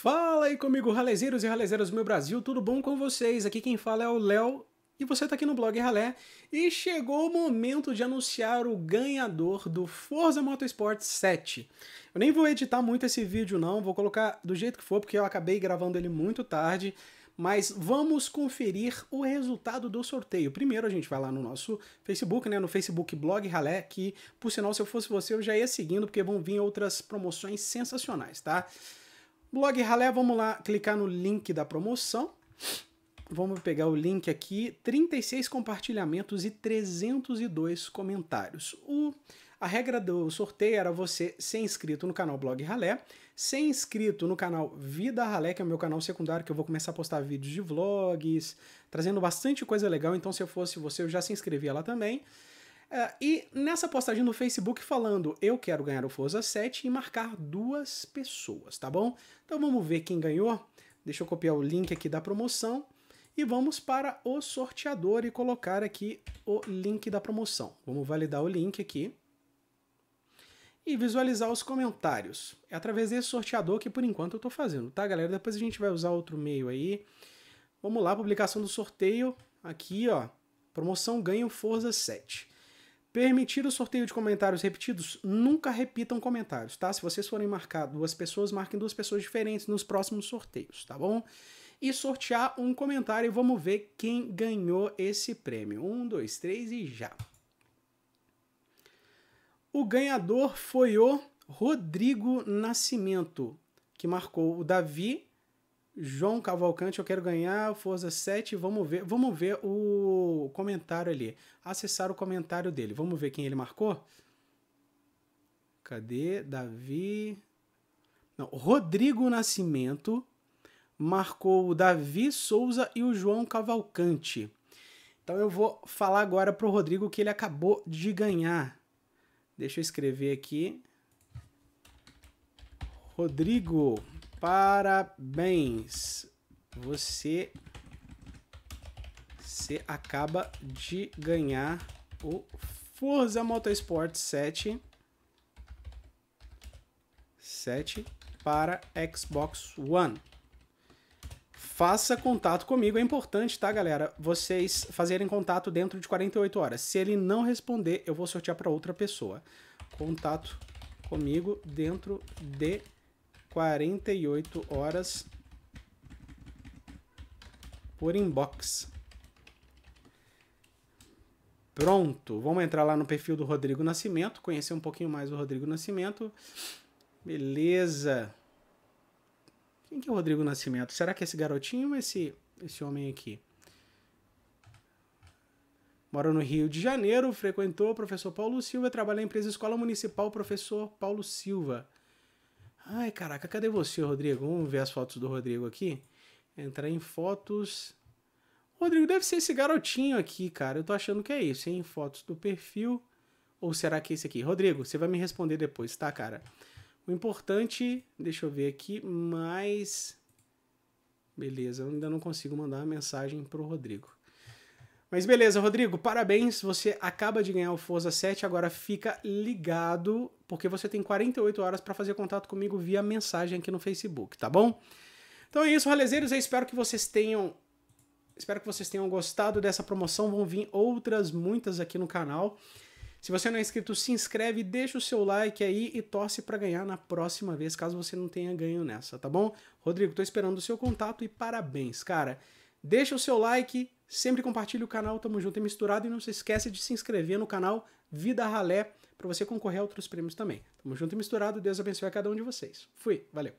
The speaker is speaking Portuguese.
Fala aí comigo, ralezeiros e ralezeiras do meu Brasil, tudo bom com vocês? Aqui quem fala é o Léo e você está aqui no blog Ralé. E chegou o momento de anunciar o ganhador do Forza Motorsport 7. Eu nem vou editar muito esse vídeo não, vou colocar do jeito que for porque eu acabei gravando ele muito tarde. Mas vamos conferir o resultado do sorteio. Primeiro a gente vai lá no nosso Facebook, né, no Facebook Blog Ralé, que por sinal se eu fosse você eu já ia seguindo porque vão vir outras promoções sensacionais, tá? Blog Ralé, vamos lá clicar no link da promoção. Vamos pegar o link aqui, 36 compartilhamentos e 302 comentários. O, a regra do sorteio era você ser inscrito no canal Blog Ralé, ser inscrito no canal Vida Ralé, que é o meu canal secundário, que eu vou começar a postar vídeos de vlogs, trazendo bastante coisa legal, então se eu fosse você, eu já se inscrevia lá também. Uh, e nessa postagem no Facebook falando eu quero ganhar o Forza 7 e marcar duas pessoas, tá bom? Então vamos ver quem ganhou. Deixa eu copiar o link aqui da promoção e vamos para o sorteador e colocar aqui o link da promoção. Vamos validar o link aqui e visualizar os comentários. É através desse sorteador que por enquanto eu estou fazendo, tá galera? Depois a gente vai usar outro meio aí. Vamos lá, publicação do sorteio. Aqui ó, promoção ganho Forza 7. Permitir o sorteio de comentários repetidos? Nunca repitam comentários, tá? Se vocês forem marcar duas pessoas, marquem duas pessoas diferentes nos próximos sorteios, tá bom? E sortear um comentário e vamos ver quem ganhou esse prêmio. Um, dois, três e já. O ganhador foi o Rodrigo Nascimento, que marcou o Davi João Cavalcante, eu quero ganhar, Forza 7, vamos ver, vamos ver o comentário ali. Acessar o comentário dele. Vamos ver quem ele marcou? Cadê? Davi. Não, Rodrigo Nascimento marcou o Davi Souza e o João Cavalcante. Então eu vou falar agora pro Rodrigo que ele acabou de ganhar. Deixa eu escrever aqui. Rodrigo, Parabéns. Você você acaba de ganhar o Forza Motorsport 7 7 para Xbox One. Faça contato comigo, é importante, tá, galera? Vocês fazerem contato dentro de 48 horas. Se ele não responder, eu vou sortear para outra pessoa. Contato comigo dentro de 48 horas por inbox. Pronto, vamos entrar lá no perfil do Rodrigo Nascimento, conhecer um pouquinho mais o Rodrigo Nascimento. Beleza. Quem que é o Rodrigo Nascimento? Será que é esse garotinho ou esse, esse homem aqui? Mora no Rio de Janeiro, frequentou o professor Paulo Silva, trabalha na empresa Escola Municipal Professor Paulo Silva. Ai, caraca, cadê você, Rodrigo? Vamos ver as fotos do Rodrigo aqui. Entrar em fotos. Rodrigo, deve ser esse garotinho aqui, cara. Eu tô achando que é isso, hein? Fotos do perfil. Ou será que é esse aqui? Rodrigo, você vai me responder depois, tá, cara? O importante, deixa eu ver aqui, mais. Beleza, eu ainda não consigo mandar uma mensagem pro Rodrigo. Mas beleza, Rodrigo, parabéns. Você acaba de ganhar o Forza 7. Agora fica ligado, porque você tem 48 horas para fazer contato comigo via mensagem aqui no Facebook, tá bom? Então é isso, ralezeiros. Eu espero que vocês tenham. Espero que vocês tenham gostado dessa promoção. Vão vir outras muitas aqui no canal. Se você não é inscrito, se inscreve, deixa o seu like aí e torce para ganhar na próxima vez, caso você não tenha ganho nessa, tá bom? Rodrigo, tô esperando o seu contato e parabéns, cara. Deixa o seu like, sempre compartilha o canal, tamo junto e é misturado. E não se esqueça de se inscrever no canal Vida Ralé para você concorrer a outros prêmios também. Tamo junto e misturado, Deus abençoe a cada um de vocês. Fui, valeu!